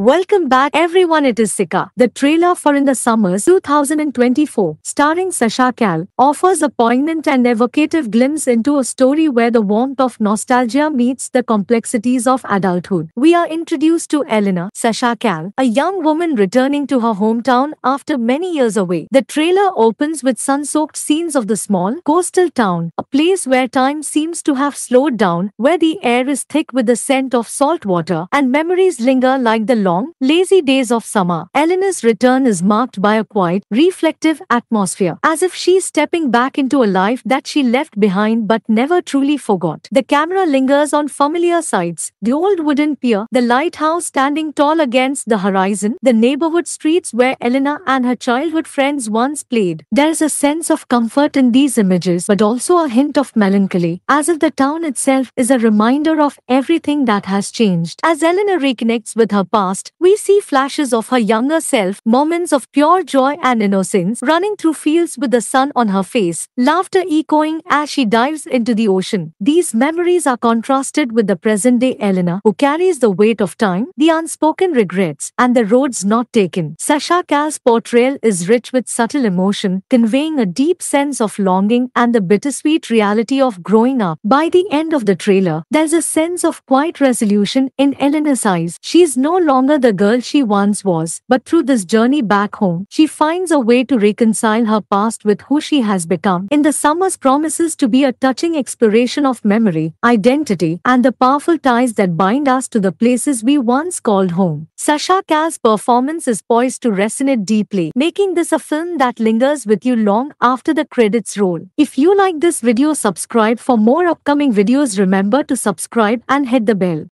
Welcome back everyone it is Sika. The trailer for In the Summers 2024 starring Sasha Cal offers a poignant and evocative glimpse into a story where the warmth of nostalgia meets the complexities of adulthood. We are introduced to Elena Sasha Cal, a young woman returning to her hometown after many years away. The trailer opens with sun-soaked scenes of the small coastal town, a place where time seems to have slowed down, where the air is thick with the scent of salt water and memories linger like the long, lazy days of summer. Elena's return is marked by a quiet, reflective atmosphere, as if she's stepping back into a life that she left behind but never truly forgot. The camera lingers on familiar sights, the old wooden pier, the lighthouse standing tall against the horizon, the neighborhood streets where Elena and her childhood friends once played. There's a sense of comfort in these images, but also a hint of melancholy, as if the town itself is a reminder of everything that has changed. As Elena reconnects with her past, past, we see flashes of her younger self, moments of pure joy and innocence, running through fields with the sun on her face, laughter echoing as she dives into the ocean. These memories are contrasted with the present day Eleanor, who carries the weight of time, the unspoken regrets, and the roads not taken. Sasha Cal's portrayal is rich with subtle emotion, conveying a deep sense of longing and the bittersweet reality of growing up. By the end of the trailer, there's a sense of quiet resolution in Eleanor's eyes. She's no longer longer the girl she once was, but through this journey back home, she finds a way to reconcile her past with who she has become. In the summers promises to be a touching exploration of memory, identity, and the powerful ties that bind us to the places we once called home. Sasha Kaz's performance is poised to resonate deeply, making this a film that lingers with you long after the credits roll. If you like this video subscribe for more upcoming videos remember to subscribe and hit the bell.